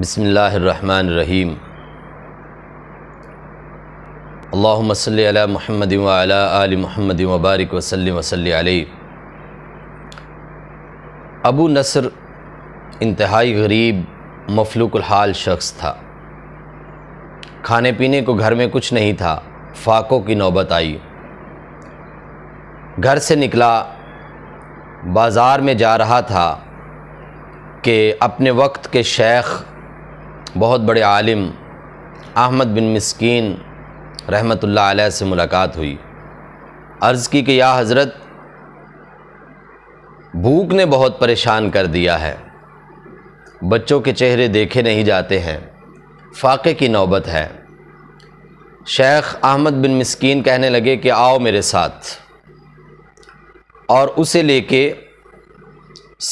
बसमीम अल्लाम सल महमद वाल महमद वबारक वसलम वसल अबू नसर इंतहाई गरीब मफलूकहाल शख्स था खाने पीने को घर में कुछ नहीं था फाकों की नौबत आई घर से निकला बाज़ार में जा रहा था कि अपने वक्त के शेख बहुत बड़े आलिम अहमद बिन मस्किन रहमतुल्लाह अलैह से मुलाकात हुई अर्ज़ की कि या हज़रत भूख ने बहुत परेशान कर दिया है बच्चों के चेहरे देखे नहीं जाते हैं फाके की नौबत है शेख अहमद बिन मस्किन कहने लगे कि आओ मेरे साथ और उसे लेके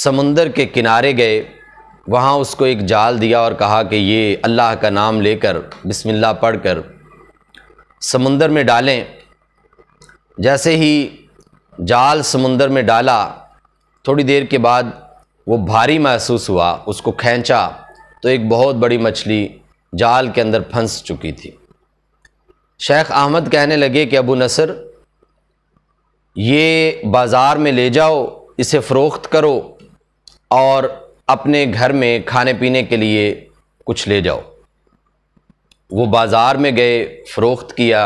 समंदर के किनारे गए वहाँ उसको एक जाल दिया और कहा कि ये अल्लाह का नाम लेकर बिस्मिल्लाह पढ़कर समुंदर में डालें जैसे ही जाल समुंदर में डाला थोड़ी देर के बाद वो भारी महसूस हुआ उसको खींचा तो एक बहुत बड़ी मछली जाल के अंदर फंस चुकी थी शेख अहमद कहने लगे कि अबू नसर ये बाज़ार में ले जाओ इसे फ़रोख्त करो और अपने घर में खाने पीने के लिए कुछ ले जाओ वो बाज़ार में गए फ़रोख्त किया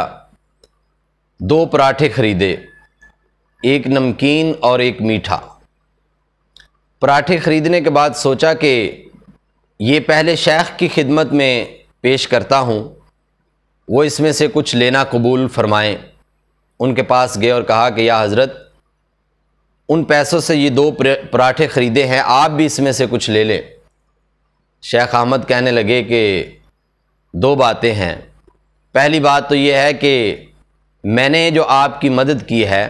दो पराठे ख़रीदे एक नमकीन और एक मीठा पराठे ख़रीदने के बाद सोचा कि ये पहले शेख की खिदमत में पेश करता हूँ वो इसमें से कुछ लेना कबूल फरमाएं उनके पास गए और कहा कि या हज़रत उन पैसों से ये दो पराठे ख़रीदे हैं आप भी इसमें से कुछ ले लें शेख अहमद कहने लगे कि दो बातें हैं पहली बात तो ये है कि मैंने जो आपकी मदद की है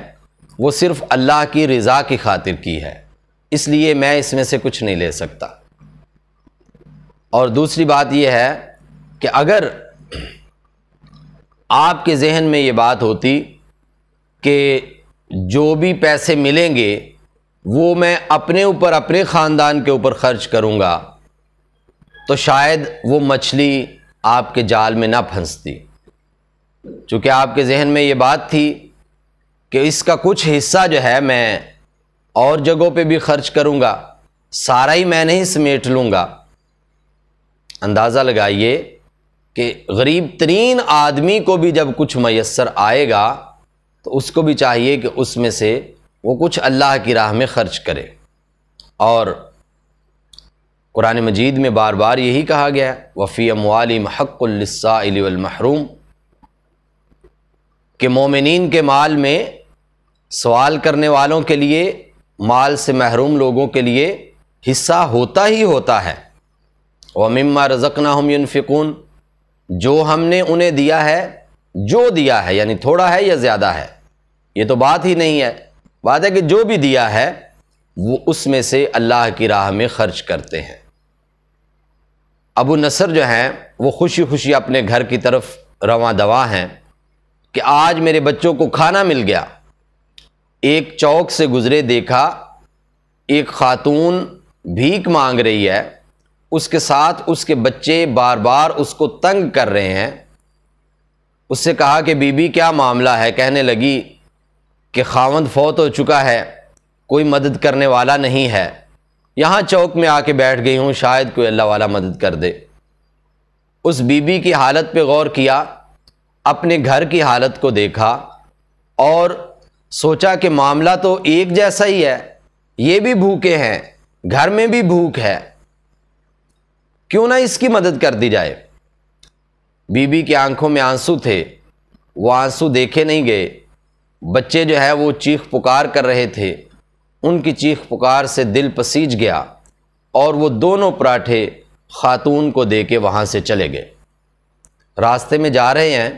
वो सिर्फ़ अल्लाह की रज़ा की खातिर की है इसलिए मैं इसमें से कुछ नहीं ले सकता और दूसरी बात यह है कि अगर आपके जहन में ये बात होती कि जो भी पैसे मिलेंगे वो मैं अपने ऊपर अपने ख़ानदान के ऊपर ख़र्च करूँगा तो शायद वो मछली आपके जाल में ना फंसती चूँकि आपके जहन में ये बात थी कि इसका कुछ हिस्सा जो है मैं और जगहों पे भी ख़र्च करूँगा सारा ही मैं नहीं समेट लूँगा अंदाज़ा लगाइए कि गरीब तरीन आदमी को भी जब कुछ मैसर आएगा तो उसको भी चाहिए कि उसमें से वो कुछ अल्लाह की राह में ख़र्च करे और कुरान मजीद में बार बार यही कहा गया वफ़ी अमवालिम हक़ुल्सामहरूम के मोमिन के माल में सवाल करने वालों के लिए माल से महरूम लोगों के लिए हिस्सा होता ही होता है वमिम्मा रज़कना हम यूनफिकून जो हमने उन्हें दिया है जो दिया है यानी थोड़ा है या ज़्यादा है ये तो बात ही नहीं है बात है कि जो भी दिया है वो उसमें से अल्लाह की राह में ख़र्च करते हैं अबू नसर जो हैं वो खुशी खुशी अपने घर की तरफ रवा दवा हैं कि आज मेरे बच्चों को खाना मिल गया एक चौक से गुज़रे देखा एक खातून भीख मांग रही है उसके साथ उसके बच्चे बार बार उसको तंग कर रहे हैं उससे कहा कि बीबी क्या मामला है कहने लगी कि खावंद फौत हो चुका है कोई मदद करने वाला नहीं है यहाँ चौक में आके बैठ गई हूँ शायद कोई अल्लाह वाला मदद कर दे उस बीबी की हालत पे गौर किया अपने घर की हालत को देखा और सोचा कि मामला तो एक जैसा ही है ये भी भूखे हैं घर में भी भूख है क्यों ना इसकी मदद कर दी जाए बीबी की आंखों में आंसू थे वो आंसू देखे नहीं गए बच्चे जो है वो चीख पुकार कर रहे थे उनकी चीख पुकार से दिल पसीज गया और वो दोनों पराठे खातून को दे के वहाँ से चले गए रास्ते में जा रहे हैं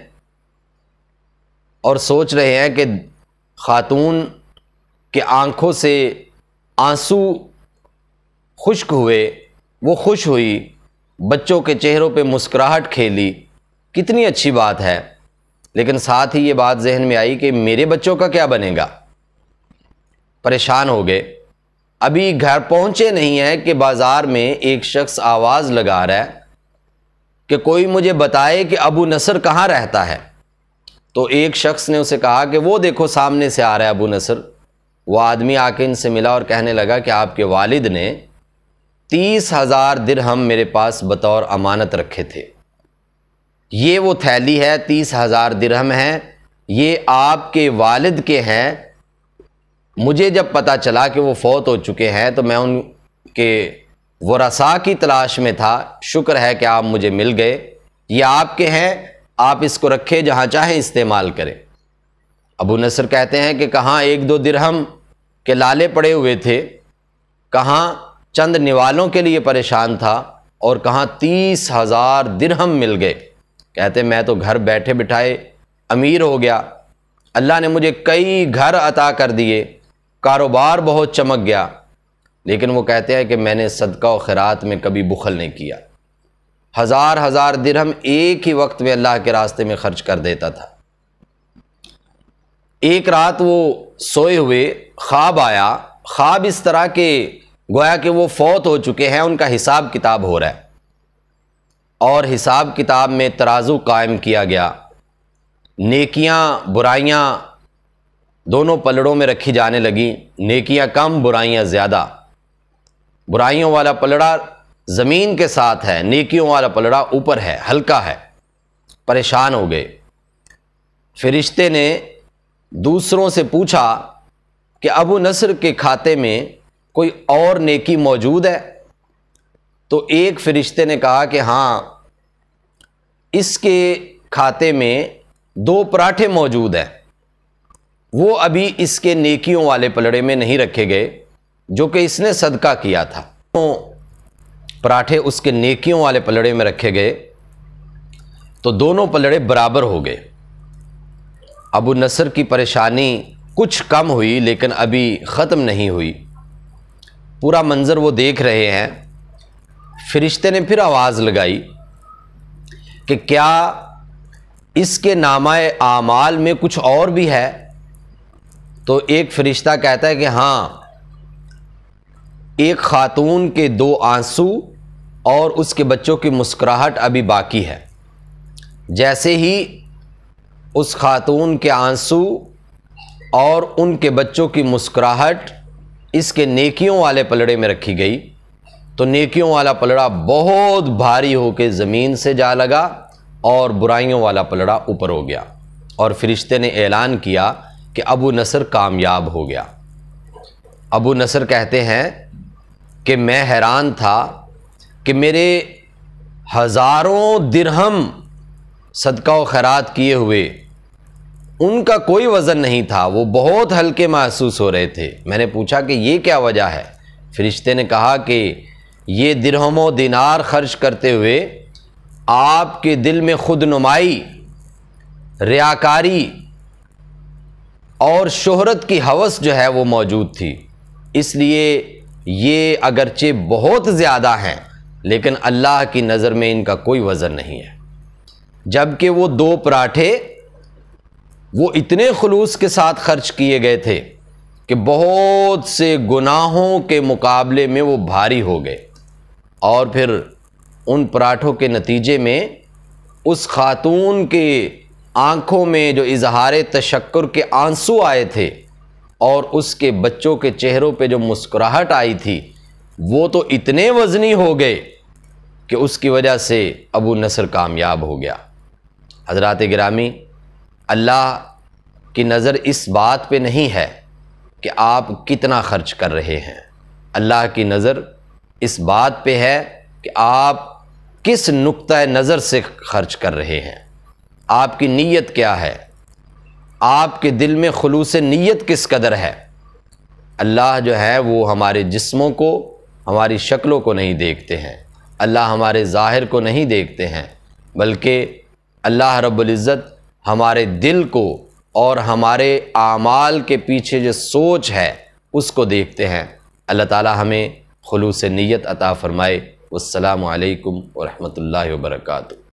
और सोच रहे हैं कि खातून के आंखों से आंसू खुश्क हुए वो खुश हुई बच्चों के चेहरों पे मुस्कुराहट खेली कितनी अच्छी बात है लेकिन साथ ही ये बात जहन में आई कि मेरे बच्चों का क्या बनेगा परेशान हो गए अभी घर पहुंचे नहीं है कि बाज़ार में एक शख्स आवाज़ लगा रहा है कि कोई मुझे बताए कि अबू नसर कहाँ रहता है तो एक शख्स ने उसे कहा कि वो देखो सामने से आ रहा है अबू नसर वो आदमी आके इनसे मिला और कहने लगा कि आपके वालिद ने तीस हज़ार दिरहम मेरे पास बतौर अमानत रखे थे ये वो थैली है तीस हज़ार दिरहम है ये आपके वालिद के हैं मुझे जब पता चला कि वो फौत हो चुके हैं तो मैं उनके वसा की तलाश में था शुक्र है कि आप मुझे मिल गए ये आपके हैं आप इसको रखें जहाँ चाहें इस्तेमाल करें अबू नसर कहते हैं कि कहाँ एक दो दिरहम के लाले पड़े हुए थे कहाँ चंद निवालों के लिए परेशान था और कहाँ तीस हज़ार दिरहम मिल गए कहते मैं तो घर बैठे बिठाए अमीर हो गया अल्लाह ने मुझे कई घर अता कर दिए कारोबार बहुत चमक गया लेकिन वो कहते हैं कि मैंने सदका और ख़रात में कभी बुखल नहीं किया हज़ार हज़ार दिरहम एक ही वक्त में अल्लाह के रास्ते में ख़र्च कर देता था एक रात वो सोए हुए ख्वाब आया ख्वाब इस तरह के गोया कि वो फौत हो चुके हैं उनका हिसाब किताब हो रहा है और हिसाब किताब में तराजू कायम किया गया नेकियां बुराइयां दोनों पलड़ों में रखी जाने लगी नेकियां कम बुराइयां ज़्यादा बुराइयों वाला पलड़ा ज़मीन के साथ है नेकियों वाला पलड़ा ऊपर है हल्का है परेशान हो गए फरिश्ते ने दूसरों से पूछा कि अबू नसर के खाते में कोई और नेकी मौजूद है तो एक फ़रिश्ते ने कहा कि हाँ इसके खाते में दो पराठे मौजूद हैं वो अभी इसके नेकियों वाले पलड़े में नहीं रखे गए जो कि इसने सदका किया था तो पराठे उसके नेकियों वाले पलड़े में रखे गए तो दोनों पलड़े बराबर हो गए अबू नसर की परेशानी कुछ कम हुई लेकिन अभी ख़त्म नहीं हुई पूरा मंज़र वो देख रहे हैं फरिश्ते ने फिर आवाज़ लगाई कि क्या इसके नामाए आमाल में कुछ और भी है तो एक फ़रिश्ता कहता है कि हाँ एक ख़ातून के दो आंसू और उसके बच्चों की मुस्कुराहट अभी बाकी है जैसे ही उस खातून के आंसू और उनके बच्चों की मुस्कुराहट इसके नेकियों वाले पलड़े में रखी गई तो नेकियों वाला पलड़ा बहुत भारी होकर ज़मीन से जा लगा और बुराइयों वाला पलड़ा ऊपर हो गया और फरिश्ते ने ऐलान किया कि अबू नसर कामयाब हो गया अबू नसर कहते हैं कि मैं हैरान था कि मेरे हज़ारों दिरहम सदका खैरात किए हुए उनका कोई वज़न नहीं था वो बहुत हल्के महसूस हो रहे थे मैंने पूछा कि ये क्या वजह है फरिश्ते ने कहा कि ये दिरहम व दिनार खर्च करते हुए आपके दिल में खुद नुमाई रियाकारी और शोहरत की हवस जो है वो मौजूद थी इसलिए ये अगरचे बहुत ज़्यादा हैं लेकिन अल्लाह की नज़र में इनका कोई वज़न नहीं है जबकि वो दो पराठे वो इतने खलूस के साथ खर्च किए गए थे कि बहुत से गुनाहों के मुकाबले में वो भारी हो गए और फिर उन पराठों के नतीजे में उस खातून के आँखों में जो इजहार तशक्र के आंसू आए थे और उसके बच्चों के चेहरों पे जो मुस्कुराहट आई थी वो तो इतने वज़नी हो गए कि उसकी वजह से अबू नसर कामयाब हो गया हजरत ग्रामी अल्लाह की नज़र इस बात पे नहीं है कि आप कितना ख़र्च कर रहे हैं अल्लाह की नज़र इस बात पे है कि आप किस नुक़ नज़र से खर्च कर रहे हैं आपकी नीयत क्या है आपके दिल में खलूस नीयत किस कदर है अल्लाह जो है वो हमारे जिस्मों को हमारी शक्लों को नहीं देखते हैं अल्लाह हमारे ज़ाहिर को नहीं देखते हैं बल्कि अल्लाह रब्ज़त हमारे दिल को और हमारे आमाल के पीछे जो सोच है उसको देखते हैं अल्लाह ताला हमें खलूस नीयत अता फ़रमाए वालकम वरहमल वर्का